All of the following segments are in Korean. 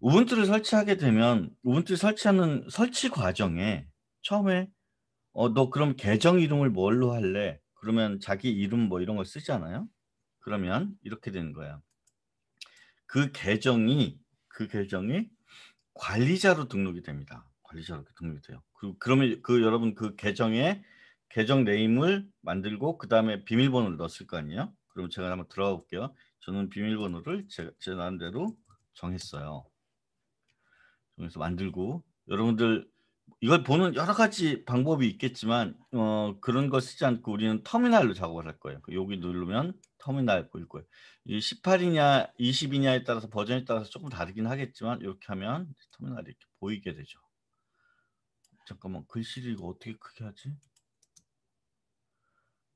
우분투를 설치하게 되면 우분투 설치하는 설치 과정에 처음에 어, 너 그럼 계정 이름을 뭘로 할래? 그러면 자기 이름 뭐 이런 걸 쓰잖아요. 그러면 이렇게 되는 거야. 그 계정이 그 계정이 관리자로 등록이 됩니다. 관리자로 등록이 돼요. 그, 그러면 그 여러분 그 계정에 계정 네임을 만들고 그 다음에 비밀번호를 넣었을 거 아니에요? 그럼 제가 한번 들어가 볼게요. 저는 비밀번호를 제, 제 나름대로 정했어요. 그래서 만들고 여러분들 이걸 보는 여러 가지 방법이 있겠지만 어, 그런 거 쓰지 않고 우리는 터미널로 작업을 할 거예요. 그 여기 누르면 터미널 보일 거예요. 18이냐 20이냐에 따라서 버전에 따라서 조금 다르긴 하겠지만 이렇게 하면 터미널이 이렇게 보이게 되죠. 잠깐만 글씨를 이거 어떻게 크게 하지?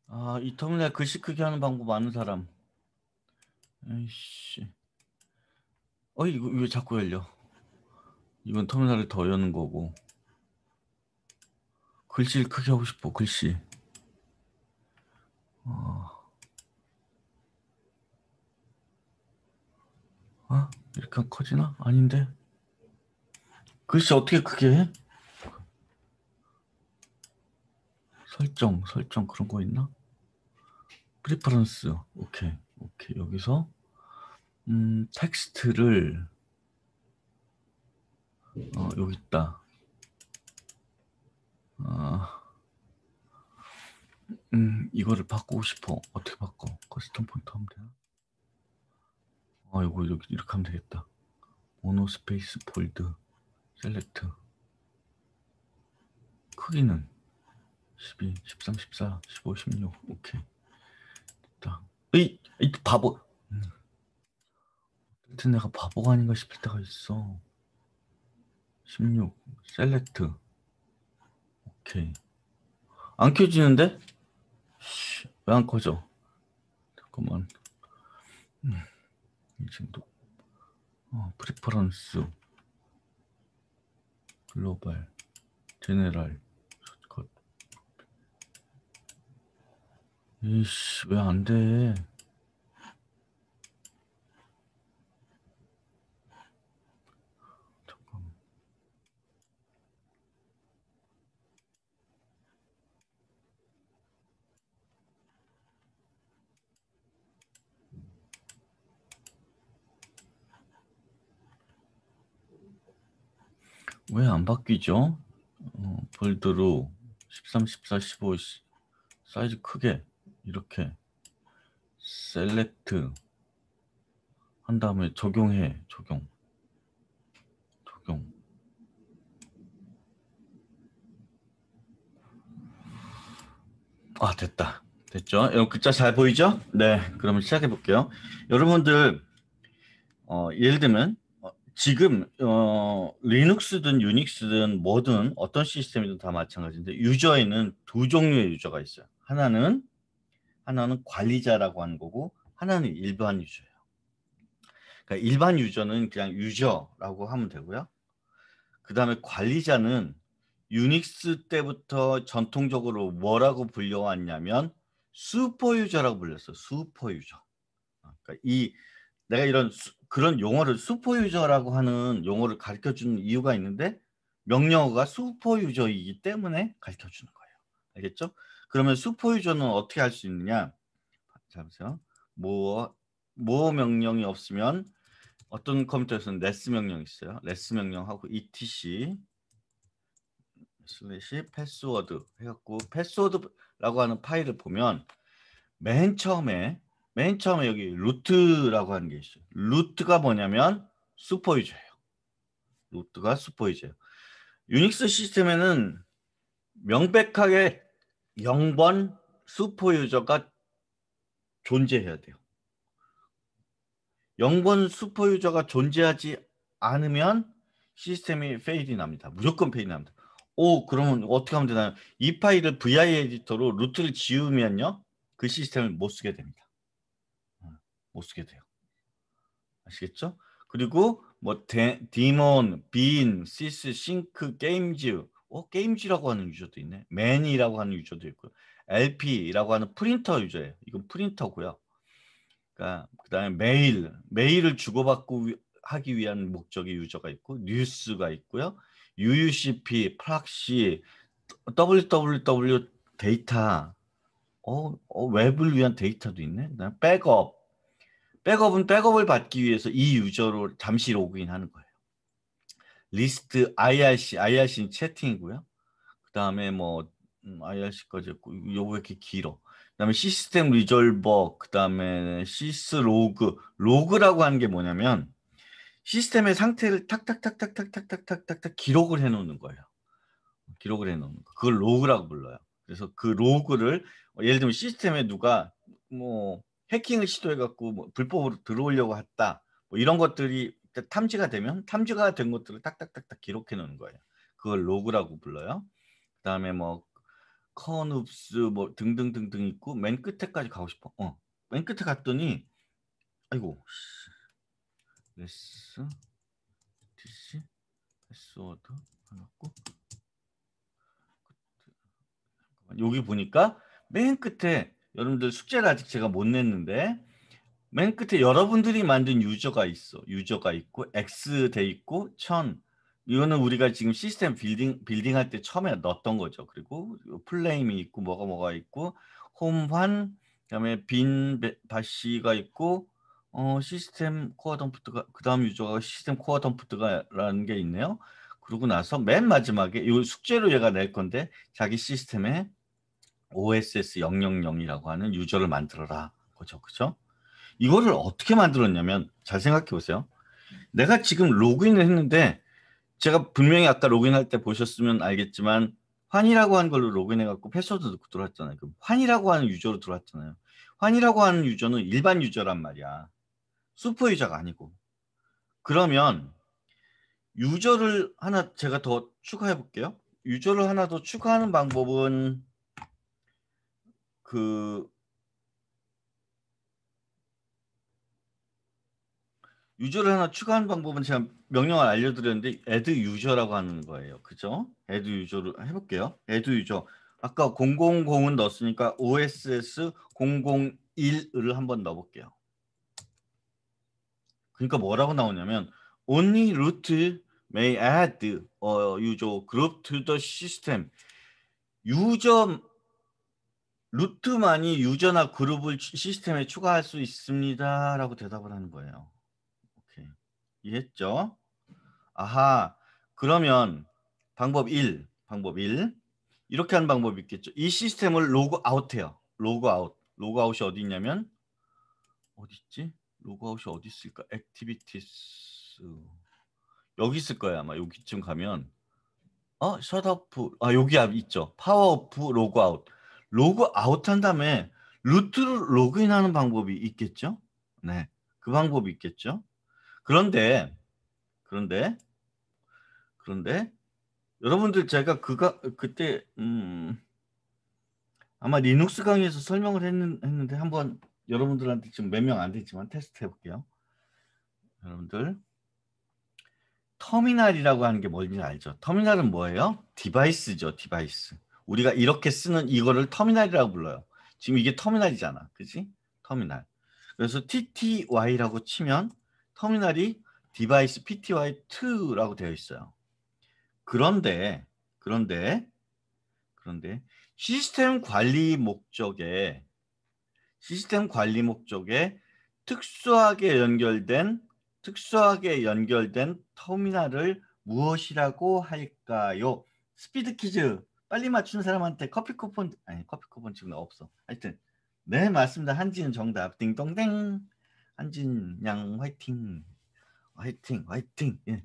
아 이 터미널 글씨 크게 하는 방법 아는 사람. 에이씨. 어 이거 왜 자꾸 열려? 이번 터미널을 더 여는 거고 글씨를 크게 하고 싶어 글씨 어. 아 이렇게 커지나? 아닌데 글씨 어떻게 크게 해? 설정 설정 그런 거 있나? 프리퍼런스 오케이 오케이 여기서 음 텍스트를 어, 여기 있다. 아, 음, 이거를 바꾸고 싶어. 어떻게 바꿔? 커스텀 폰트 하면 되나? 아, 이거 여기 이렇게 하면 되겠다. 모노 스페이스 폴드 셀렉트 크기는 12, 13, 14, 15, 16 오케이 됐다 에이! 이 바보 음. 어쨌든 내가 바보가 아닌가 싶을 때가 있어 16 셀렉트 오케이 안 켜지는데? 왜 안꺼져 잠깐만 음, 이 정도 어, 프리퍼런스 글로벌 제네랄 컷 이씨 왜 안 돼? 왜안 바뀌죠? 어, 볼드로 13, 14, 15 사이즈 크게 이렇게 셀렉트 한 다음에 적용해 적용 적용 아 됐다 됐죠? 여러분 어, 글자 잘 보이죠? 네 그러면 시작해 볼게요 여러분들 어, 예를 들면 지금 어, 리눅스든 유닉스든 뭐든 어떤 시스템이든 다 마찬가지인데 유저에는 두 종류의 유저가 있어요. 하나는 하나는 관리자라고 하는 거고 하나는 일반 유저예요. 그러니까 일반 유저는 그냥 유저라고 하면 되고요. 그 다음에 관리자는 유닉스 때부터 전통적으로 뭐라고 불려왔냐면 슈퍼 유저라고 불렸어. 슈퍼 유저. 그러니까 이 내가 이런 그런 용어를 슈퍼유저라고 하는 용어를 가르쳐 주는 이유가 있는데 명령어가 슈퍼유저이기 때문에 가르쳐 주는 거예요. 알겠죠? 그러면 슈퍼유저는 어떻게 할 수 있느냐? 잠시만요. 뭐, 뭐 명령이 없으면 어떤 컴퓨터에서는 레스 명령이 있어요. 레스 명령하고 etc 슬래시 패스워드 해갖고 패스워드라고 하는 파일을 보면 맨 처음에 맨 처음에 여기 루트라고 하는 게 있어요. 루트가 뭐냐면 슈퍼유저예요. 루트가 슈퍼유저예요. 유닉스 시스템에는 명백하게 0번 슈퍼유저가 존재해야 돼요. 0번 슈퍼유저가 존재하지 않으면 시스템이 페일이 납니다. 무조건 페일이 납니다. 오 그러면 어떻게 하면 되나요? 이 파일을 VI 에디터로 루트를 지우면요. 그 시스템을 못 쓰게 됩니다. 못 쓰게 돼요. 아시겠죠? 그리고 뭐 데, 디몬, 빈, 시스, 싱크, 게임즈 어, 게임즈라고 하는 유저도 있네. 맨이라고 하는 유저도 있고 LP라고 하는 프린터 유저예요. 이건 프린터고요. 그러니까 그다음에 메일, 메일을 주고받고 위, 하기 위한 목적의 유저가 있고 뉴스가 있고요. UUCP, 프락시, WWW 데이터, 어, 어 웹을 위한 데이터도 있네. 그다음 백업, 백업은 백업을 받기 위해서 이 유저로 잠시 로그인하는 거예요. 리스트 IRC, IRC는 채팅이고요. 그 다음에 뭐 음, IRC까지 했고 이거 왜 이렇게 길어? 그다음에 시스템 리졸버, 그다음에 시스 로그. 로그라고 하는 게 뭐냐면 시스템의 상태를 탁탁탁탁탁탁탁탁탁탁 기록을 해 놓는 거예요. 기록을 해 놓는 거. 그걸 로그라고 불러요. 그래서 그 로그를 예를 들면 시스템에 누가 뭐 해킹을 시도해갖고 뭐 불법으로 들어오려고 했다 뭐 이런 것들이 탐지가 되면 탐지가 된 것들을 딱딱딱딱 기록해 놓는 거예요. 그걸 로그라고 불러요. 그다음에 뭐 커눕스 뭐 등등등등 있고 맨 끝에까지 가고 싶어. 어, 맨 끝에 갔더니 아이고 레스 디시 패스워드 해놨고 여기 보니까 맨 끝에 여러분들 숙제를 아직 제가 못 냈는데 맨 끝에 여러분들이 만든 유저가 있어. 유저가 있고 x 돼 있고 천. 이거는 우리가 지금 시스템 빌딩 빌딩 할 때 처음에 넣었던 거죠. 그리고 플레임이 있고 뭐가 뭐가 있고 홈환 그다음에 빈 바시가 있고 어 시스템 코어 덤프트가 그다음 유저가 시스템 코어 덤프트가라는 게 있네요. 그러고 나서 맨 마지막에 이 숙제로 얘가 낼 건데 자기 시스템에 OSS 000이라고 하는 유저를 만들어라. 그죠, 그죠? 이거를 어떻게 만들었냐면 잘 생각해 보세요. 내가 지금 로그인을 했는데 제가 분명히 아까 로그인할 때 보셨으면 알겠지만 환이라고 하는 걸로 로그인해갖고 패스워드 넣고 들어왔잖아요. 그 환이라고 하는 유저로 들어왔잖아요. 환이라고 하는 유저는 일반 유저란 말이야. 슈퍼 유저가 아니고. 그러면 유저를 하나 제가 더 추가해 볼게요. 유저를 하나 더 추가하는 방법은 그 유저를 하나 추가하는 방법은 제가 명령을 알려드렸는데 add 유저라고 하는 거예요. 그죠? add 유저를 해볼게요. add 유저. 아까 000은 넣었으니까 OSS 001을 한번 넣어볼게요. 그러니까 뭐라고 나오냐면 only root may add a user group to the system. 유저 루트만이 유저나 그룹을 시스템에 추가할 수 있습니다라고 대답을 하는 거예요. 오케이. 이해했죠? 아하. 그러면 방법 1, 방법 1. 이렇게 하는 방법이 있겠죠. 이 시스템을 로그 아웃해요. 로그 아웃. 로그 아웃이 어디 있냐면 어디 있지? 로그 아웃이 어디 있을까? 액티비티스. 여기 있을 거예요, 아마. 여기쯤 가면 어, 셧업. 아, 여기 있죠. 파워 오프 로그 아웃. 로그 아웃한 다음에 루트로 로그인하는 방법이 있겠죠? 네, 그 방법이 있겠죠? 그런데 그런데 그런데 여러분들 제가 그가 그때 음 아마 리눅스 강의에서 설명을 했는, 했는데 한번 여러분들한테 지금 몇 명 안 됐지만 테스트 해볼게요. 여러분들 터미널이라고 하는 게 뭔지 알죠? 터미널은 뭐예요? 디바이스죠, 디바이스. 우리가 이렇게 쓰는 이거를 터미널이라고 불러요. 지금 이게 터미널이잖아. 그치 터미널. 그래서 TTY라고 치면 터미널이 device PTY2라고 되어 있어요. 그런데 그런데 그런데 시스템 관리 목적에 시스템 관리 목적에 특수하게 연결된 특수하게 연결된 터미널을 무엇이라고 할까요? 스피드 퀴즈 빨리 맞추는 사람한테 커피 쿠폰 아니 커피 쿠폰 지금 나 없어. 하여튼 네 맞습니다. 한진 정답 띵동댕 한진 양 화이팅 화이팅 화이팅 예.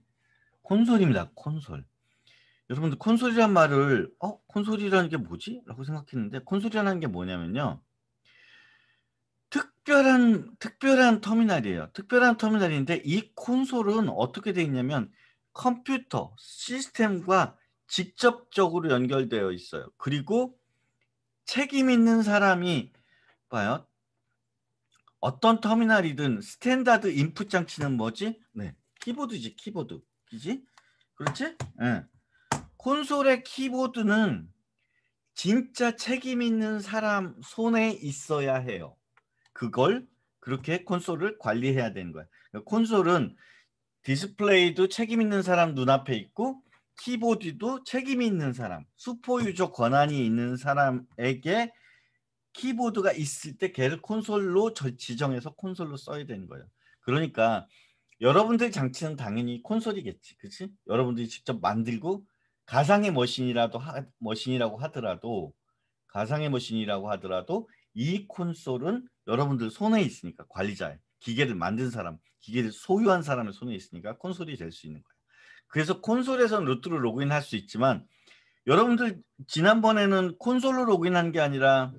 콘솔입니다. 콘솔. 여러분들 콘솔이란 말을 어 콘솔이라는 게 뭐지? 라고 생각했는데 콘솔이라는 게 뭐냐면요. 특별한 특별한 터미널이에요. 특별한 터미널인데 이 콘솔은 어떻게 돼 있냐면 컴퓨터 시스템과 직접적으로 연결되어 있어요. 그리고 책임 있는 사람이 봐요. 어떤 터미널이든 스탠다드 인풋 장치는 뭐지? 네. 키보드지, 키보드. 그지? 그렇지? 네. 콘솔의 키보드는 진짜 책임 있는 사람 손에 있어야 해요. 그걸 그렇게 콘솔을 관리해야 되는 거야. 그러니까 콘솔은 디스플레이도 책임 있는 사람 눈앞에 있고 키보드도 책임이 있는 사람, 수포유적 음. 권한이 있는 사람에게 키보드가 있을 때 걔를 콘솔로 지정해서 콘솔로 써야 되는 거예요. 그러니까 여러분들 장치는 당연히 콘솔이겠지, 그렇지? 여러분들이 직접 만들고 가상의 머신이라도 하, 머신이라고 하더라도 가상의 머신이라고 하더라도 이 콘솔은 여러분들 손에 있으니까 관리자의 기계를 만든 사람, 기계를 소유한 사람의 손에 있으니까 콘솔이 될 수 있는 거예요. 그래서 콘솔에선 루트로 로그인할 수 있지만 여러분들 지난번에는 콘솔로 로그인한 게 아니라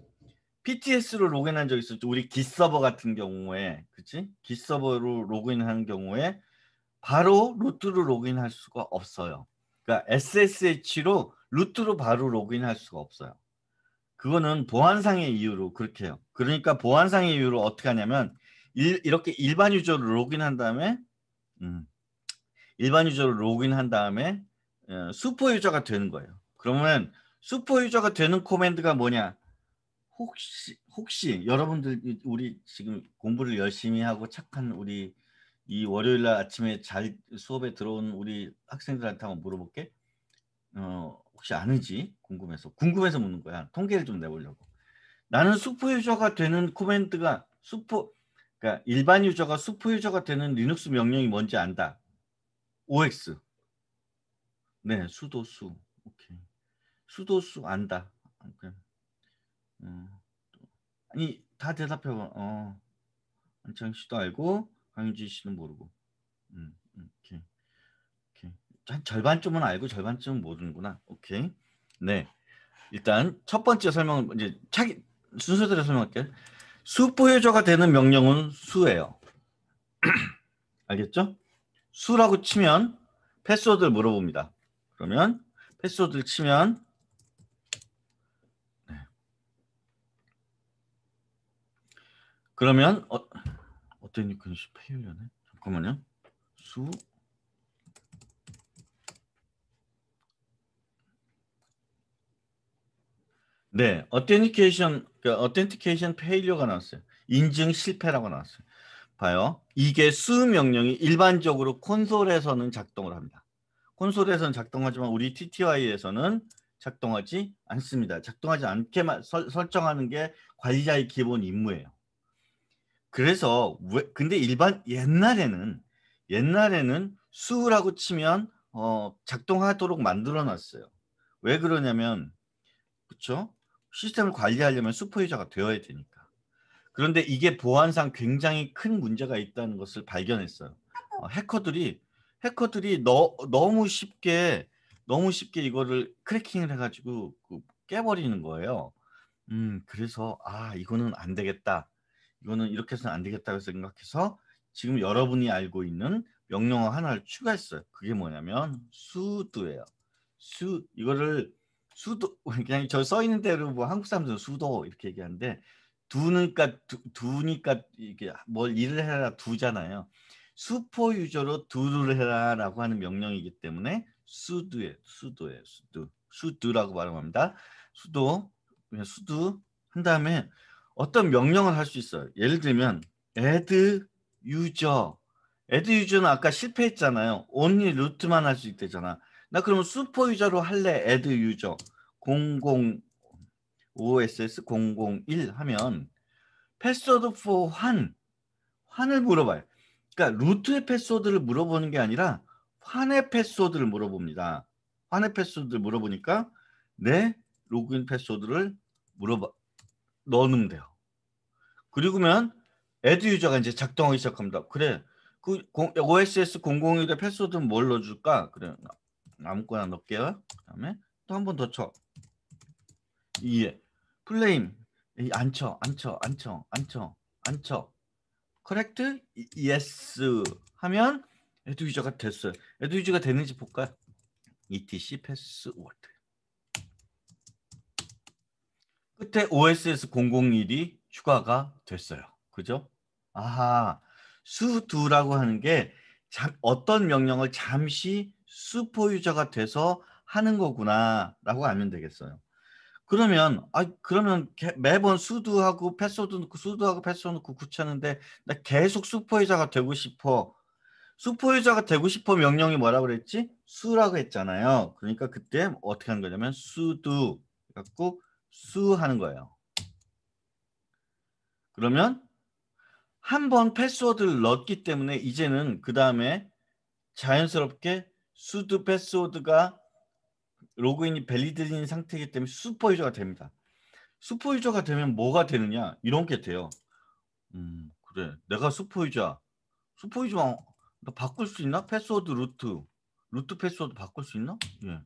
PTS로 로그인한 적 있었죠. 우리 기 서버 같은 경우에 그치? 기 서버로 로그인한 경우에 바로 루트로 로그인할 수가 없어요. 그러니까 SSH로 루트로 바로 로그인할 수가 없어요. 그거는 보안상의 이유로 그렇게 해요. 그러니까 보안상의 이유로 어떻게 하냐면 일, 이렇게 일반 유저로 로그인한 다음에 음, 일반 유저로 로그인한 다음에 어, 슈퍼 유저가 되는 거예요. 그러면 슈퍼 유저가 되는 코멘드가 뭐냐? 혹시 혹시 여러분들 우리 지금 공부를 열심히 하고 착한 우리 이 월요일 날 아침에 잘 수업에 들어온 우리 학생들한테 한번 물어볼게. 어, 혹시 아는지 궁금해서 궁금해서 묻는 거야. 통계를 좀 내보려고. 나는 슈퍼 유저가 되는 코멘트가 슈퍼 그러니까 일반 유저가 슈퍼 유저가 되는 리눅스 명령이 뭔지 안다. OX. 네, 수도수. 오케이. 수도수 안다. 오케이. 음, 아니, 다 대답해 봐. 어. 안창 씨도 알고 강유진 씨는 모르고. 음, 음 오케이. 오케이. 절반쯤은 알고 절반쯤은 모르는구나. 오케이. 네. 일단 첫 번째 설명은 이제 차기 순서대로 설명할게요. 수 보유자가 되는 명령은 수예요. 알겠죠? 수라고 치면 패스워드를 물어봅니다. 그러면 패스워드를 치면 네. 그러면 어, 어떤 유건시 페일려네 잠깐만요. 수 네, 어텐티케이션 그 어텐티케이션 페일리어가 나왔어요. 인증 실패라고 나왔어요. 봐요. 이게 수 명령이 일반적으로 콘솔에서는 작동을 합니다. 콘솔에서는 작동하지만 우리 TTY에서는 작동하지 않습니다. 작동하지 않게 설, 설정하는 게 관리자의 기본 임무예요. 그래서 왜 근데 일반 옛날에는 옛날에는 수라고 치면 어, 작동하도록 만들어 놨어요. 왜 그러냐면 그렇죠? 시스템을 관리하려면 슈퍼유저가 되어야 되니까. 그런데 이게 보안상 굉장히 큰 문제가 있다는 것을 발견했어요. 어, 해커들이 해커들이 너, 너무 쉽게 너무 쉽게 이거를 크래킹을 해가지고 그 깨버리는 거예요. 음 그래서 아 이거는 안 되겠다. 이거는 이렇게 해서는 안 되겠다고 생각해서 지금 여러분이 알고 있는 명령어 하나를 추가했어요. 그게 뭐냐면 수도예요. 수 이거를 수도 그냥 저 써 있는 대로 뭐 한국 사람들은 수도 이렇게 얘기하는데 두니까 두, 두니까 이게 뭘 일을 해라 두잖아요. 수포 유저로 두를 해라라고 하는 명령이기 때문에 수두에 수도에 수두 수두라고 발음합니다. 수도 그냥 수두 한 다음에 어떤 명령을 할 수 있어요. 예를 들면 애드 유저 애드 유저는 아까 실패했잖아요. 온 n 루트만 할 수 있대잖아. 나 그러면 수퍼 유저로 할래 애드 유저 00 OSS 001 하면 패스워드 for 환 환을 물어봐요. 그러니까 루트의 패스워드를 물어보는 게 아니라 환의 패스워드를 물어봅니다. 환의 패스워드를 물어보니까 내 로그인 패스워드를 물어봐 넣으면 돼요. 그리고면 애드 유저가 이제 작동하기 시작합니다. 그래. 그 OSS 001의 패스워드는 뭘 넣어줄까? 그래. 아무거나 넣을게요. 그다음에 또 한 번 더 쳐. 예. 플레임 안쳐 안쳐 안쳐 안쳐 안쳐 c o r r e 하면 에듀이저가 됐어요. 에듀이저가 되는지 볼까 etc 패스워드 끝에 OSS 001이 추가가 됐어요. 그죠? 아하 수두라고 하는 게 잠, 어떤 명령을 잠시 슈퍼 유저가 돼서 하는 거구나 라고 알면 되겠어요. 그러면 아 그러면 개, 매번 수두하고 패스워드 넣고 수두하고 패스워드 넣고 구차는데 나 계속 슈퍼유저가 되고 싶어. 슈퍼유저가 되고 싶어 명령이 뭐라 그랬지? 수라고 했잖아요. 그러니까 그때 어떻게 하는 거냐면 수두 갖고 수 하는 거예요. 그러면 한 번 패스워드를 넣었기 때문에 이제는 그 다음에 자연스럽게 수두 패스워드가 로그인이 밸리드인 상태이기 때문에 슈퍼 유저가 됩니다. 슈퍼 유저가 되면 뭐가 되느냐 이런 게 돼요. 음 그래 내가 슈퍼 유저 슈퍼 유저 바꿀 수 있나 패스워드 루트 루트 패스워드 바꿀 수 있나? 예.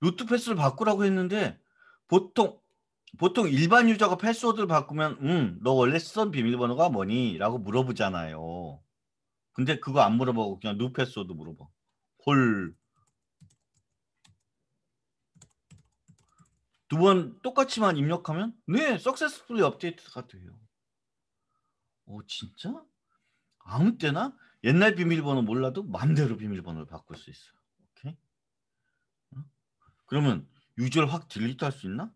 루트 패스를 바꾸라고 했는데 보통 보통 일반 유저가 패스워드를 바꾸면 음너 원래 쓰던 비밀번호가 뭐니?라고 물어보잖아요. 근데 그거 안 물어보고 그냥 누 패스워드 물어봐. 홀 두번 똑같이만 입력하면 네, successfully update가 돼요. 어, 진짜? 아무 때나 옛날 비밀번호 몰라도 마음대로 비밀번호를 바꿀 수있어 오케이? 그러면 유저를 확 딜리트 할 수 있나?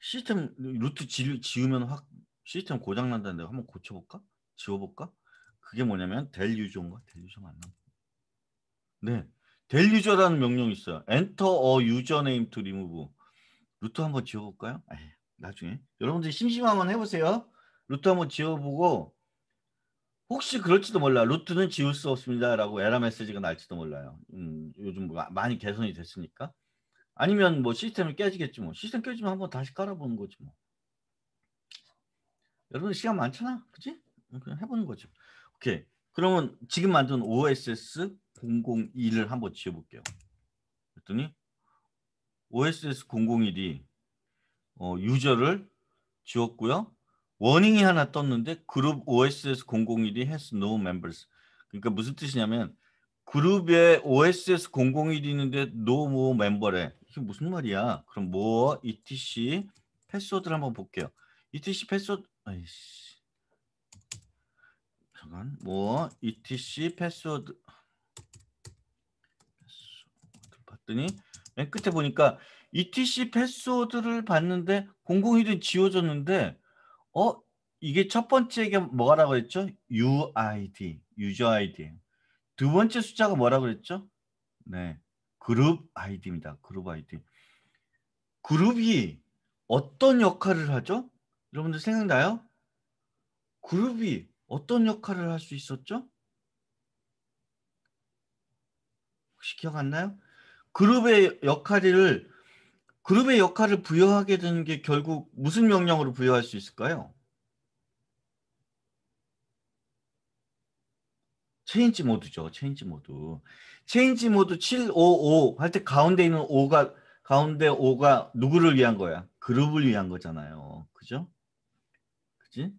시스템 루트 지, 지우면 확 시스템 고장 난다는데 한번 고쳐 볼까? 지워 볼까? 그게 뭐냐면 델 유저인가? 델유저맞나 네. 델 유저라는 명령이 있어요. 엔터 어 유저네임 s 리무브 루트 한번 지워볼까요? 에이, 나중에 여러분들 심심하면 해보세요. 루트 한번 지워보고 혹시 그럴지도 몰라. 루트는 지울 수 없습니다라고 에러 메시지가 날지도 몰라요. 음, 요즘 많이 개선이 됐으니까. 아니면 뭐 시스템이 깨지겠지 뭐. 시스템 깨지면 한번 다시 깔아보는 거지 뭐. 여러분 시간 많잖아, 그렇지? 음, 그냥 해보는 거죠. 오케이. 그러면 지금 만든 OSS 0 0 1을 한번 지어볼게요. 그랬더니 OSS 001이 어, 유저를 지웠고요. 워닝이 하나 떴는데 그룹 OSS 001이 has no members. 그러니까 무슨 뜻이냐면 그룹에 OSS 001이 있는데 no more member래. 이게 무슨 말이야? 그럼 뭐 etc 패스워드를 한번 볼게요. etc 패스워드 아이씨. 잠깐. 뭐 etc 패스워드 패스워드 봤더니 예, 끝에 보니까 ETC 패스워드를 봤는데 001은 지워졌는데 어 이게 첫 번째 에게 뭐라고 했죠? UID, 유저 아이디. 두 번째 숫자가 뭐라고 그랬죠? 네, 그룹 아이디입니다. 그룹 아이디. 그룹이 어떤 역할을 하죠? 여러분들 생각나요? 그룹이 어떤 역할을 할 수 있었죠? 혹시 기억 안 나요? 그룹의 역할을 그룹의 역할을 부여하게 되는 게 결국 무슨 명령으로 부여할 수 있을까요? 체인지 모드죠. 체인지 모드. 체인지 모드 755 할 때 가운데 있는 5가 가운데 5가 누구를 위한 거야? 그룹을 위한 거잖아요. 그죠? 그지?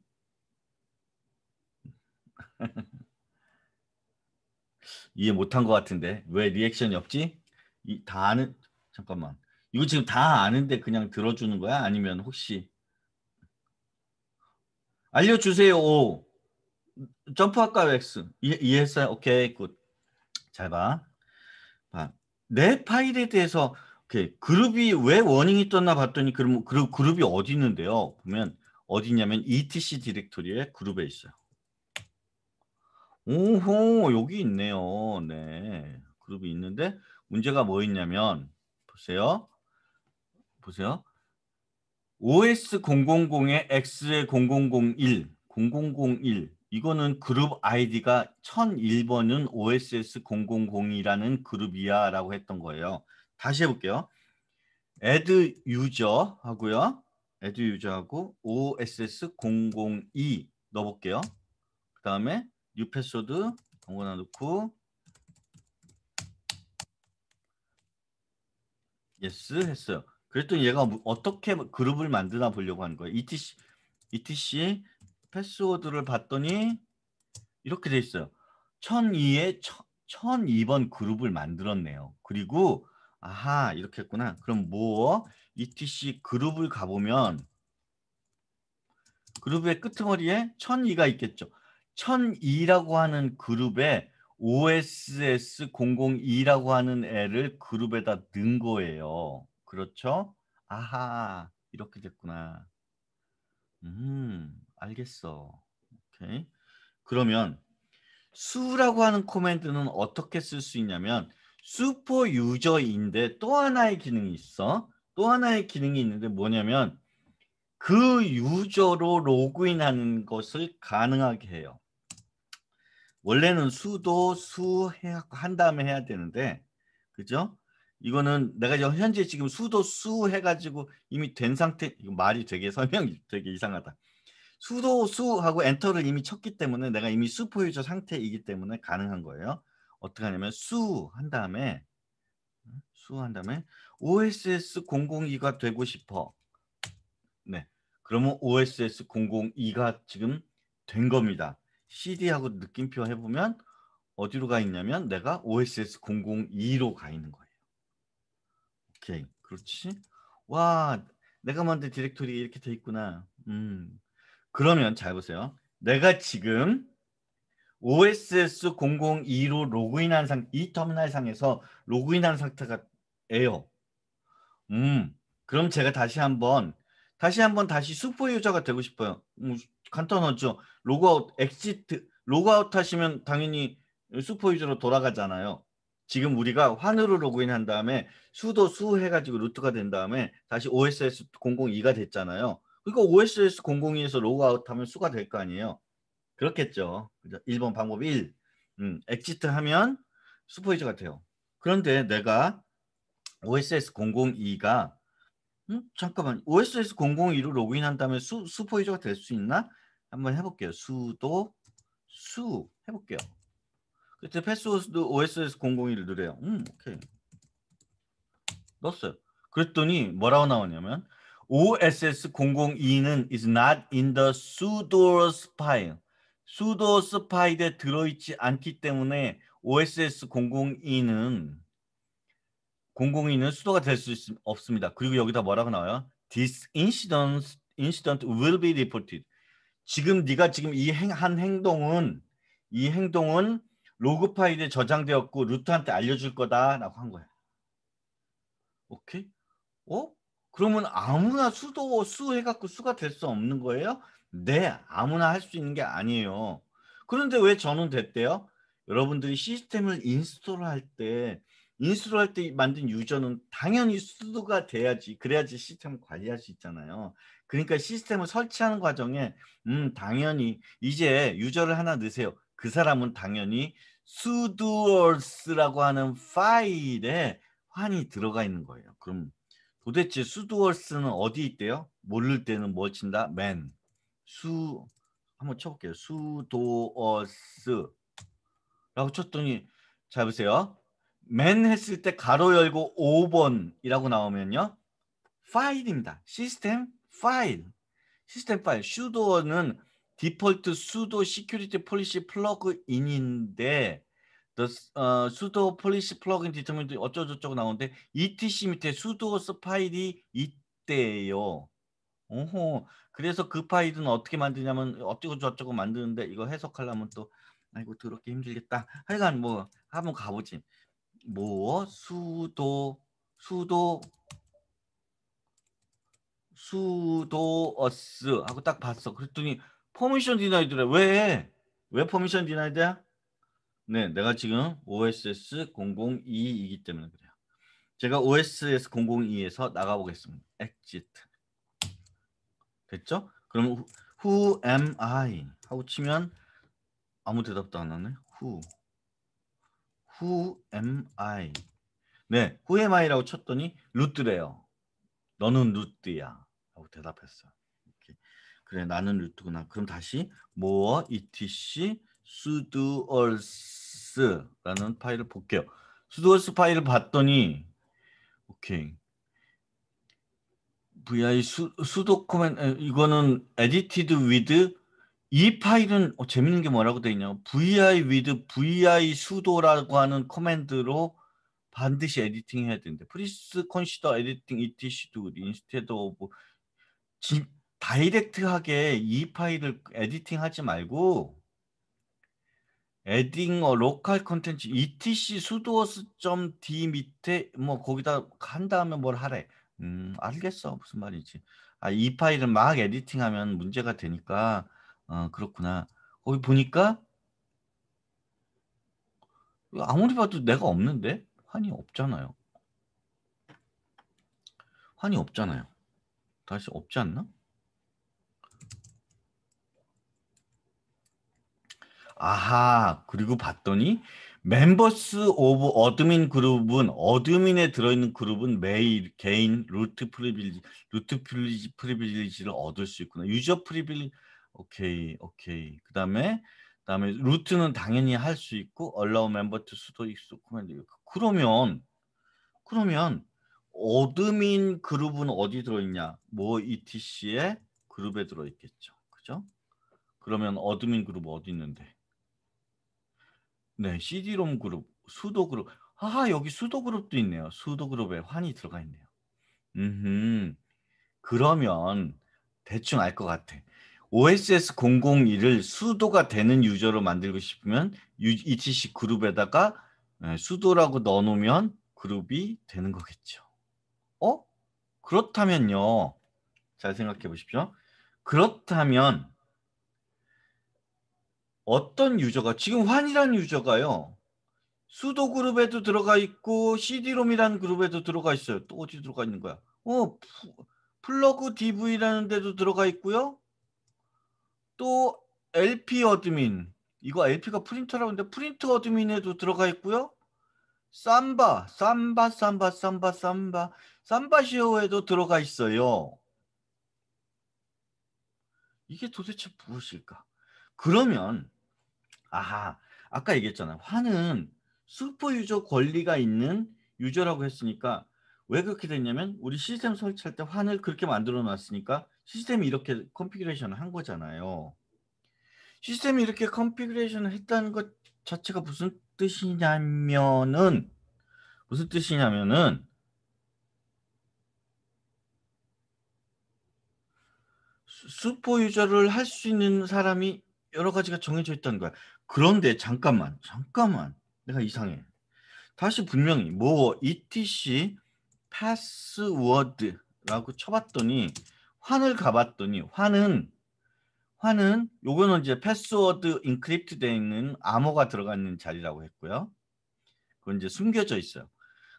이해 못한 것 같은데 왜 리액션이 없지? 이, 다 아는 잠깐만 이거 지금 다 아는데 그냥 들어주는 거야? 아니면 혹시 알려주세요. 오. 점프할까요? 스 이, 이해했어요? 오케이 굿. 잘 봐. 봐. 내 파일에 대해서 오케이. 그룹이 왜 워닝이 떴나 봤더니 그럼 그룹, 그룹이 어디 있는데요? 보면 어디 있냐면 etc 디렉토리에 그룹에 있어요. 오호 여기 있네요. 네 그룹이 있는데 문제가 뭐였냐면 보세요. 보세요. OS000에 X0001, 0001 이거는 그룹 아이디가 1001번은 o s s 0 0 0이라는 그룹이야 라고 했던 거예요. 다시 해볼게요. add user 하고요. add user 하고 OSS002 넣어볼게요. 그 다음에 new 패스워드 아무거나 넣고 예스 했어요. 그랬더니 얘가 뭐 어떻게 그룹을 만들어 보려고 하는 거예요. etc etc 패스워드를 봤더니 이렇게 돼 있어요. 1002에 1002번 그룹을 만들었네요. 그리고 아하 이렇게 했구나. 그럼 뭐 etc 그룹을 가보면 그룹의 끄트머리에 1002가 있겠죠. 1002라고 하는 그룹에 OSS002라고 하는 애를 그룹에다 넣은 거예요. 그렇죠? 아하, 이렇게 됐구나. 음, 알겠어. 오케이. 그러면 수라고 하는 코멘트는 어떻게 쓸 수 있냐면 슈퍼 유저인데 또 하나의 기능이 있어. 또 하나의 기능이 있는데 뭐냐면 그 유저로 로그인하는 것을 가능하게 해요. 원래는 수도 수한 해 다음에 해야 되는데 그죠? 이거는 내가 현재 지금 수도 수 해가지고 이미 된 상태 이거 말이 되게 설명이 되게 이상하다. 수도 수하고 엔터를 이미 쳤기 때문에 내가 이미 수포유저 상태이기 때문에 가능한 거예요. 어떻게 하냐면 수 한 다음에 수 한 다음에 OSS 002가 되고 싶어. 네, 그러면 OSS 002가 지금 된 겁니다. CD하고 느낌표 해보면 어디로 가 있냐면 내가 OSS 002로 가 있는 거예요. 오케이, 그렇지. 와, 내가 만든 디렉토리 이렇게 돼 있구나. 음, 그러면 잘 보세요. 내가 지금 OSS 002로 로그인한 상, 이 터미널 상에서 로그인한 상태가 에요. 음, 그럼 제가 다시 한번 다시 한번 다시 슈퍼 유저가 되고 싶어요. 음, 간단하죠. 로그아웃, 엑시트, 로그아웃 하시면 당연히 슈퍼유저로 돌아가잖아요. 지금 우리가 환으로 로그인한 다음에 수도 수 해가지고 루트가 된 다음에 다시 OSS 002가 됐잖아요. 그러니까 OSS 002에서 로그아웃하면 수가 될 거 아니에요. 그렇겠죠. 그죠? 1번 방법 1. 음, 엑시트 하면 슈퍼유저같아요 그런데 내가 OSS 002가 음? 잠깐만 OSS 002로 로그인한 다면에 수, 슈퍼유저가 될 수 있나? 한번 해볼게요. 수도 수 해볼게요. 그때 패스워드 OSS 001을 누려요. 음, 오케이. 넣었어요. 그랬더니 뭐라고 나오냐면 OSS 002는 is not in the s u d o s file. sudoers 파일에 들어있지 않기 때문에 OSS 002는 002는 수도가 될 수 없습니다. 그리고 여기다 뭐라고 나와요? This incident incident will be reported. 지금 네가 지금 이 한 행동은 이 행동은 로그 파일에 저장되었고 루트한테 알려줄 거다라고 한 거야. 오케이? 어? 그러면 아무나 수도 수 해갖고 수가 될 수 없는 거예요? 네, 아무나 할 수 있는 게 아니에요. 그런데 왜 저는 됐대요? 여러분들이 시스템을 인스톨할 때 인스톨할 때 만든 유저는 당연히 수도가 돼야지 그래야지 시스템 을 관리할 수 있잖아요. 그러니까 시스템을 설치하는 과정에 음 당연히 이제 유저를 하나 넣으세요. 그 사람은 당연히 sudoers라고 하는 파일에 환이 들어가 있는 거예요. 그럼 도대체 sudoers는 어디 있대요? 모를 때는 뭐 친다? man. 수 한번 쳐볼게요. sudoers라고 쳤더니 잘 보세요. man 했을 때 가로 열고 5번이라고 나오면요. 파일입니다. 시스템 파일, 시스템 파일, 슈도어는 디폴트 수도 시큐리티 폴리시 플러그인인데 the uh, sudo policy p l u 어쩌고저쩌고 나오는데 etc 밑에 수도 d o 파일이 있대요. 오호. 그래서 그 파일은 어떻게 만드냐면 어쩌고저쩌고 만드는데 이거 해석하려면 또 아이고 더럽게 힘들겠다. 하여간 뭐 한번 가보지. 뭐 수도 수도 수도어스 하고 딱 봤어. 그랬더니 퍼미션 디나이드래. 왜? 왜 퍼미션 디나이드야? 네, 내가 지금 OSS 002이기 때문에 그래요. 제가 OSS 002에서 나가보겠습니다. exit. 됐죠? 그럼 who am I 하고 치면 아무 대답도 안 하네. who who am I 네, who am I라고 쳤더니 루트래요. 너는 루트야 하고 대답했어. 이렇게. 그래 나는 루트구나. 그럼 다시 모어 etc sudoers라는 파일을 볼게요. sudoers 파일을 봤더니 오케이. vi 수, 수도 코멘 이거는 edited with 이 파일은 어, 재밌는 게 뭐라고 돼 있냐면 vi with vi 수도라고 하는 커맨드로 반드시 에디팅 해야 되는데 프리스 컨시더 에디팅 이티시도 인스테드 오브 뭐, 진, 다이렉트하게 이 파일을 에디팅 하지 말고 에딩 어 로컬 컨텐츠 etc sudoers.d 밑에 뭐 거기다 한 다음에 뭘 하래. 음, 알겠어. 무슨 말인지. 아, 이 파일을 막 에디팅하면 문제가 되니까 어, 그렇구나. 거기 보니까 아무리 봐도 내가 없는데. 환이 없잖아요. 환이 없잖아요. 다시 없지 않나? 아하 그리고 봤더니 멤버스 오브 어드민 그룹은 어드민에 들어있는 그룹은 매일 개인 루트 프리빌리지 루트 프리빌리지, 프리빌리지를 얻을 수 있구나 유저 프리빌리 오케이 오케이 그 다음에 다음에 루트는 당연히 할 수 있고 allow member to 그러면 그러면 어드민 그룹은 어디 들어있냐? 뭐 ETC의 그룹에 들어있겠죠. 그죠? 그러면 어드민 그룹 어디 있는데? 네, CD롬 그룹, 수도 그룹. 아, 여기 수도 그룹도 있네요. 수도 그룹에 환이 들어가 있네요. 음, 그러면 대충 알 것 같아. OSS 001을 수도가 되는 유저로 만들고 싶으면 ETC 그룹에다가 수도라고 예, 넣어놓으면 그룹이 되는 거겠죠. 어? 그렇다면요. 잘 생각해 보십시오. 그렇다면 어떤 유저가 지금 환이라는 유저가요. 수도 그룹에도 들어가 있고 CD롬이라는 그룹에도 들어가 있어요. 또 어디 들어가 있는 거야? 어, 플러그 DV라는 데도 들어가 있고요. 또 LP 어드민 이거 LP가 프린터라고 했는데 프린트 어드민에도 들어가 있고요. 삼바, 삼바, 삼바, 삼바, 삼바, 삼바시오에도 들어가 있어요. 이게 도대체 무엇일까? 그러면 아하, 아까 얘기했잖아요. 화는 슈퍼 유저 권리가 있는 유저라고 했으니까 왜 그렇게 됐냐면 우리 시스템 설치할 때 환을 그렇게 만들어 놨으니까 시스템이 이렇게 컨피그레이션을 한 거잖아요. 시스템이 이렇게 컨피그레이션을 했다는 것 자체가 무슨 뜻이냐면은 무슨 뜻이냐면은 수포 유저를 할 수 있는 사람이 여러 가지가 정해져 있다는 거야. 그런데 잠깐만, 잠깐만, 내가 이상해. 다시 분명히 뭐 etc 패스워드라고 쳐봤더니 환을 가봤더니 환은 화는 요거는 이제 패스워드 인크립트 되어 있는 암호가 들어가 있는 자리라고 했고요. 그건 이제 숨겨져 있어요.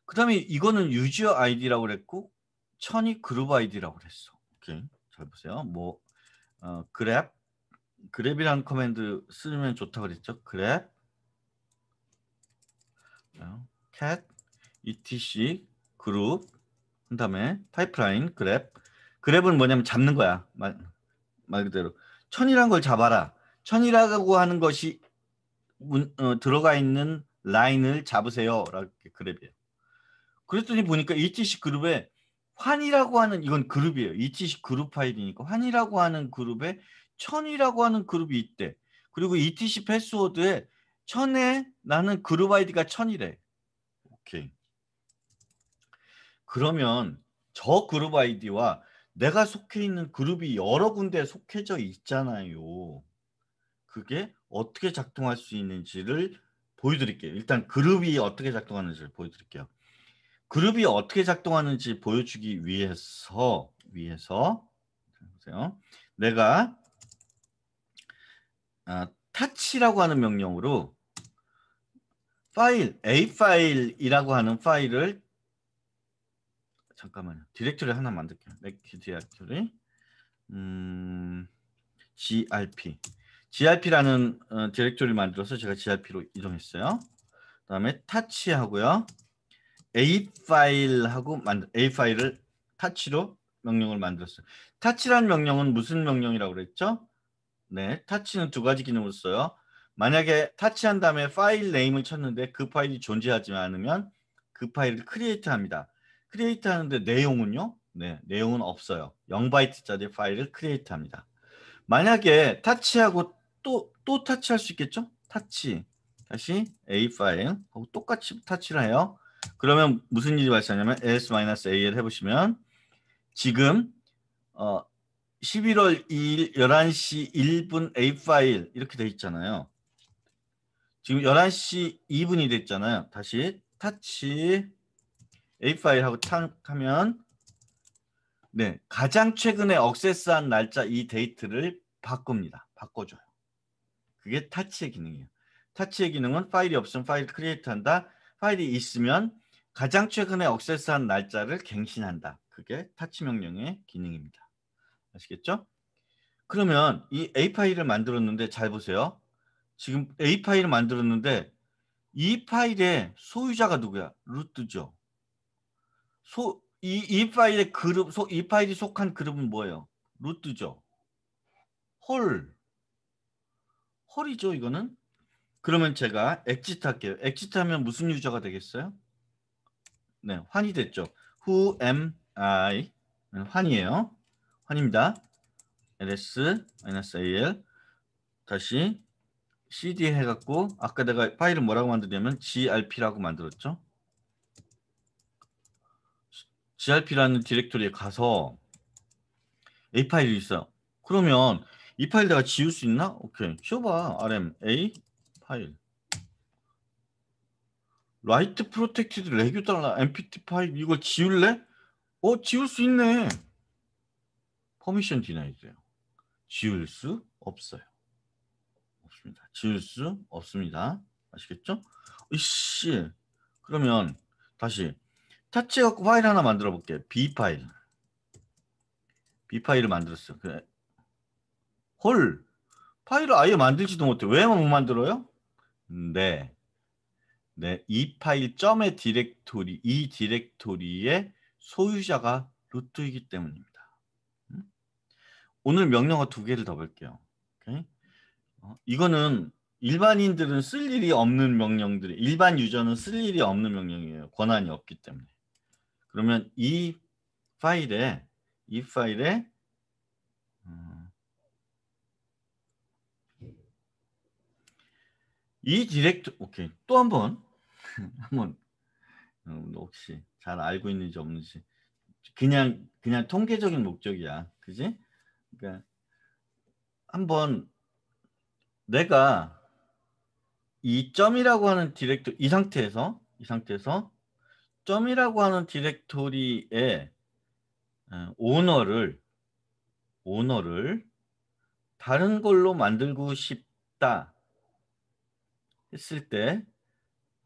그 다음에 이거는 유저 아이디라고 그랬고 천이 그룹 아이디라고 그랬어. 오케이. 잘 보세요. 뭐 어, 그랩 그랩이라는 커맨드 쓰면 좋다고 그랬죠. 그랩 cat etc 그룹 그 다음에 파이프라인 그랩 그랩은 뭐냐면 잡는 거야 말, 말 그대로 천이란 걸 잡아라. 천이라고 하는 것이 문, 어, 들어가 있는 라인을 잡으세요. 라고 그래요 그랬더니 보니까 ETC 그룹에 환이라고 하는 이건 그룹이에요. ETC 그룹 파일이니까 환이라고 하는 그룹에 천이라고 하는 그룹이 있대. 그리고 ETC 패스워드에 천에 나는 그룹 아이디가 천이래. 오케이. 그러면 저 그룹 아이디와 내가 속해 있는 그룹이 여러 군데 속해져 있잖아요. 그게 어떻게 작동할 수 있는지를 보여드릴게요. 일단 그룹이 어떻게 작동하는지를 보여드릴게요. 그룹이 어떻게 작동하는지 보여주기 위해서 위해서 보세요. 내가 아, 타치라고 하는 명령으로 파일 A 파일이라고 하는 파일을 잠깐만요. 디렉터리 하나 만들게요. 렉키 네, 디렉토리. 음, grp. grp라는 어, 디렉토리를 만들어서 제가 grp로 이동했어요. 그다음에 타치하고요. a 파일하고 a 파일을 타치로 명령을 만들었어요. 타치란 명령은 무슨 명령이라고 그랬죠? 네, 타치는 두 가지 기능을 써요. 만약에 타치한 다음에 파일 네임을 쳤는데 그 파일이 존재하지 않으면 그 파일을 크리에이트 합니다. 크리에이트 하는데 내용은요? 네, 내용은 없어요. 0바이트짜리 파일을 크리에이트 합니다. 만약에 타치하고 또, 또 타치할 수 있겠죠? 타치. 다시 A 파일 하고 똑같이 타치를 해요. 그러면 무슨 일이 발생하냐면 s-al 해보시면 지금 어, 11월 2일 11시 1분 A 파일 이렇게 돼 있잖아요. 지금 11시 2분이 됐잖아요. 다시 타치 A 파일하고 탁하면 네 가장 최근에 억세스한 날짜 이 데이트를 바꿉니다. 바꿔줘요. 그게 타치의 기능이에요. 타치의 기능은 파일이 없으면 파일 크리에이트한다. 파일이 있으면 가장 최근에 억세스한 날짜를 갱신한다. 그게 타치 명령의 기능입니다. 아시겠죠? 그러면 이 A 파일을 만들었는데 잘 보세요. 지금 A 파일을 만들었는데 이 파일의 소유자가 누구야? 루트죠. 소, 이, 이 파일의 그룹, 소, 이 파일이 속한 그룹은 뭐예요? 루트죠. 홀. 홀이죠, 이거는. 그러면 제가 엑시트 할게요. 엑시트 하면 무슨 유저가 되겠어요? 네, 환이 됐죠. Who am I? 네, 환이에요. 환입니다. ls-al 다시 cd 해갖고 아까 내가 파일을 뭐라고 만들냐면 grp라고 만들었죠. grp라는 디렉토리에 가서 a 파일이 있어요. 그러면 이 파일 내가 지울 수 있나? 오케이. 쉬어봐. rm a 파일. 라이트 프로텍티드 레귤달라 mpt 파일 이걸 지울래? 어 지울 수 있네. 퍼미션 디나이드요 지울 수 없어요. 없습니다. 지울 수 없습니다. 아시겠죠? 이씨. 그러면 다시 자체 갖고 파일 하나 만들어 볼게요. B 파일. B 파일을 만들었어. 그래. 헐. 파일을 아예 만들지도 못해. 왜 못 만들어요? 네. 네, 이 파일 점의 디렉토리, 이 디렉토리의 소유자가 루트이기 때문입니다. 음? 오늘 명령어 두 개를 더 볼게요. 오케이? 어, 이거는 일반인들은 쓸 일이 없는 명령들이 일반 유저는 쓸 일이 없는 명령이에요. 권한이 없기 때문에. 그러면 이 파일에 이 파일에 음, 이 디렉트 오케이 또 한 번 한 번 혹시 잘 알고 있는지 없는지 그냥 그냥 통계적인 목적이야 그지 그러니까 한번 내가 이 점이라고 하는 디렉트 이 상태에서 이 상태에서 점이라고 하는 디렉토리의 어, 오너를 오너를 다른 걸로 만들고 싶다 했을 때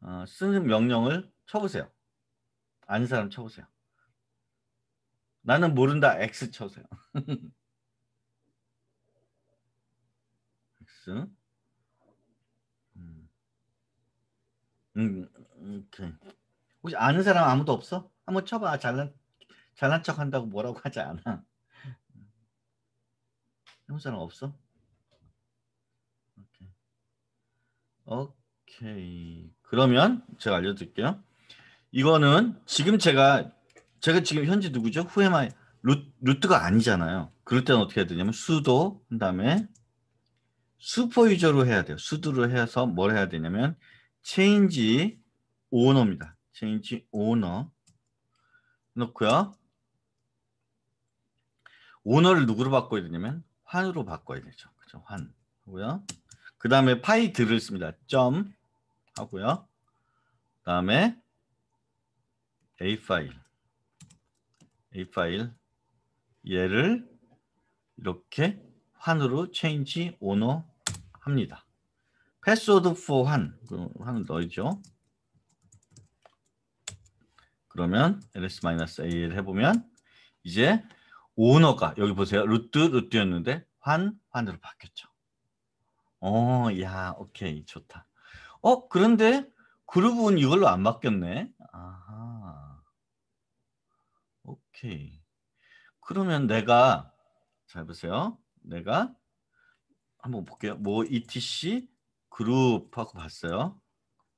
어, 쓰는 명령을 쳐보세요. 아는 사람 쳐보세요. 나는 모른다 X 쳐보세요. X 음, 음, 음 오케이. 혹시 아는 사람 아무도 없어? 한번 쳐봐. 잘난 잘난 척 한다고 뭐라고 하지 않아. 해본 사람 없어? 오케이. 오케이. 그러면 제가 알려드릴게요. 이거는 지금 제가 제가 지금 현재 누구죠? 후에마 루트가 아니잖아요. 그럴 때는 어떻게 해야 되냐면 수도 그 다음에 슈퍼유저로 해야 돼요. 수두로 해서 뭘 해야 되냐면 c h a 오너입니다. change owner 넣고요. 오너를 누구로 바꿔야 되냐면 환으로 바꿔야 되죠. 그죠? 환 하고요. 그 다음에 파이들을 씁니다. 점 하고요. 그 다음에 A 파일 A 파일 얘를 이렇게 환으로 change owner 합니다. 패스워드 for 환 환을 넣이죠. 그러면 ls-a를 해보면 이제 오너가 여기 보세요. 루트 루트였는데 환 환으로 바뀌었죠. 어, 야, 오케이, 좋다. 어, 그런데 그룹은 이걸로 안 바뀌었네. 아하, 오케이. 그러면 내가 잘 보세요. 내가 한번 볼게요. 뭐 etc 그룹 하고 봤어요.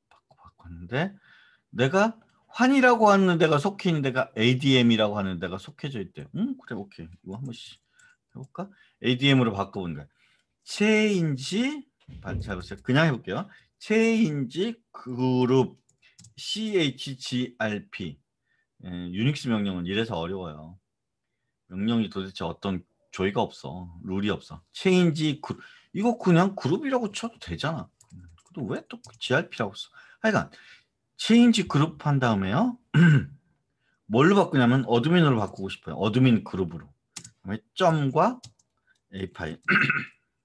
바꿔 바꿨는데 내가 환이라고 하는 데가 속해 있는 데가 ADM이라고 하는 데가 속해져 있대. 응, 그래, 오케이. 이거 한 번씩 해볼까? ADM으로 바꿔보는 거야. 체인지 잘보세요. 그냥 해볼게요. 체인지 그룹 CHGRP. 예, 유닉스 명령은 이래서 어려워요. 명령이 도대체 어떤 조이가 없어. 룰이 없어. 체인지 그룹. 이거 그냥 그룹이라고 쳐도 되잖아. 근데 왜또 그 GRP라고 써? 하여간 체인지 그룹 한 다음에요. 뭘로 바꾸냐면 어드민으로 바꾸고 싶어요. 어드민 그룹으로. 그다음에 점과 A 파일.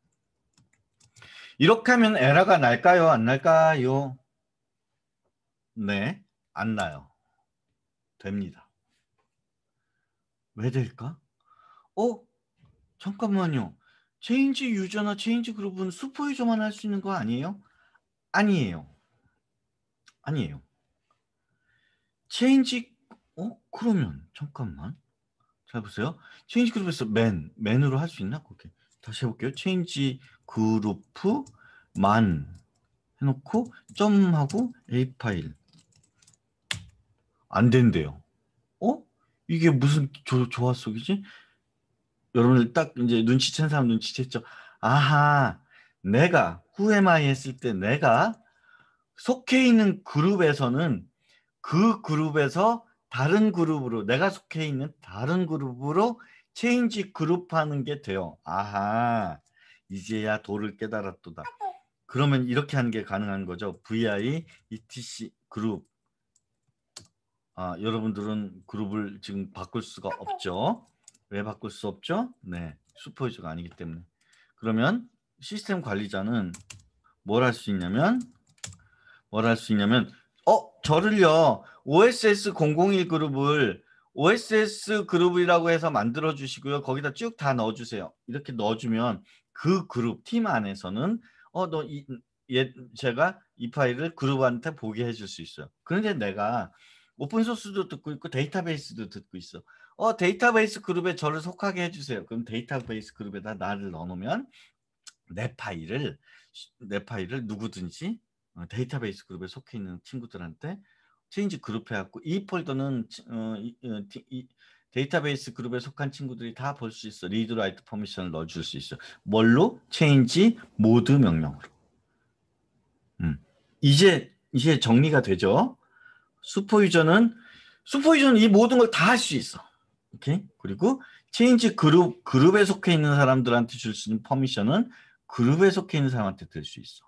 이렇게 하면 에러가 날까요? 안 날까요? 네, 안 나요. 됩니다. 왜 될까? 어? 잠깐만요. 체인지 유저나 체인지 그룹은 슈퍼유저만 할 수 있는 거 아니에요? 아니에요. 아니에요. 체인지 어 그러면 잠깐만 잘 보세요. 체인지 그룹에서 맨 맨으로 할 수 있나? 그렇게 다시 해볼게요. 체인지 그룹만 해놓고 점하고 A 파일 안 된대요. 어? 이게 무슨 조, 조화 속이지? 여러분들 딱 이제 눈치챈 사람 눈치챘죠. 아하, 내가 후에 마이 했을 때 내가 속해 있는 그룹에서는 그 그룹에서 다른 그룹으로 내가 속해 있는 다른 그룹으로 체인지 그룹하는 게 돼요. 아하 이제야 도를 깨달았도다. 그러면 이렇게 하는 게 가능한 거죠. VI ETC 그룹 아 여러분들은 그룹을 지금 바꿀 수가 없죠. 왜 바꿀 수 없죠? 네 슈퍼유저가 아니기 때문에 그러면 시스템 관리자는 뭘 할 수 있냐면 뭐라 할수 있냐면 어 저를요 OSS 001 그룹을 OSS 그룹이라고 해서 만들어 주시고요 거기다 쭉 다 넣어 주세요 이렇게 넣어주면 그 그룹 팀 안에서는 어너이 예, 제가 이 파일을 그룹한테 보게 해줄 수 있어요. 그런데 내가 오픈소스도 듣고 있고 데이터베이스도 듣고 있어. 어 데이터베이스 그룹에 저를 속하게 해주세요. 그럼 데이터베이스 그룹에다 나를 넣어놓으면 내 파일을 내 파일을 누구든지 어, 데이터베이스 그룹에 속해 있는 친구들한테 체인지 그룹 해갖고 이 폴더는 어, 이, 어, 이, 데이터베이스 그룹에 속한 친구들이 다 볼 수 있어. 리드 라이트 퍼미션을 넣어줄 수 있어. 뭘로? 체인지 모드 명령으로. 음. 이제 이제 정리가 되죠. 슈퍼유저는 슈퍼유저는 이 모든 걸 다 할 수 있어. 오케이? 그리고 체인지 그룹 그룹에 속해 있는 사람들한테 줄 수 있는 퍼미션은 그룹에 속해 있는 사람한테 들 수 있어.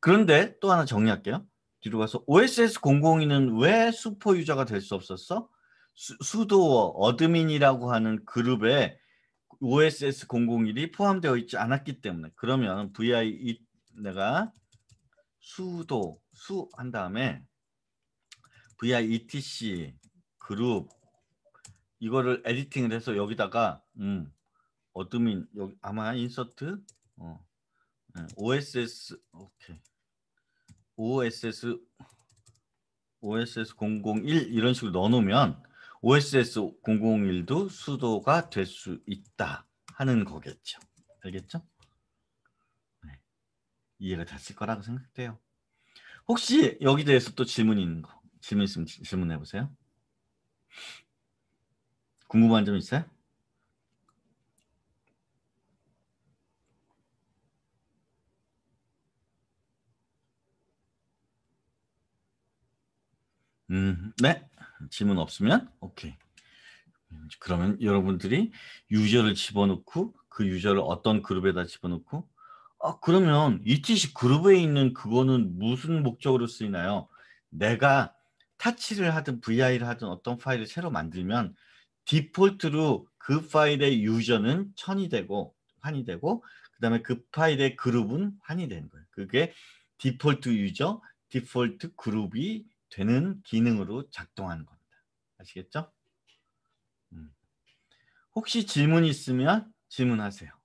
그런데 또 하나 정리할게요. 뒤로 가서 OSS 002는 왜 수포 유저가 될 수 없었어? 수, 수 도어 드민이라고 하는 그룹에 OSS 001이 포함되어 있지 않았기 때문에 그러면 VI 이, 내가 수도 수 한 다음에 VI ETC 그룹 이거를 에디팅을 해서 여기다가 음, 어드민 여기 아마 인서트 어, 네, OSS 오케이 OSS OSS 001 이런 식으로 넣어놓으면 OSS 001도 수도가 될 수 있다 하는 거겠죠. 알겠죠? 네. 이해가 됐을 거라고 생각돼요. 혹시 여기 대해서 또 질문 있는 거 질문 있으면 질문해 보세요. 궁금한 점 있어요? 음, 네. 질문 없으면 오케이. 그러면 여러분들이 유저를 집어넣고 그 유저를 어떤 그룹에다 집어넣고 아 그러면 ETC 그룹에 있는 그거는 무슨 목적으로 쓰이나요? 내가 타치를 하든 VI를 하든 어떤 파일을 새로 만들면 디폴트로 그 파일의 유저는 천이 되고 환이 되고 그 다음에 그 파일의 그룹은 환이 되는 거예요. 그게 디폴트 유저, 디폴트 그룹이 되는 기능으로 작동하는 겁니다. 아시겠죠? 음. 혹시 질문 있으면 질문하세요.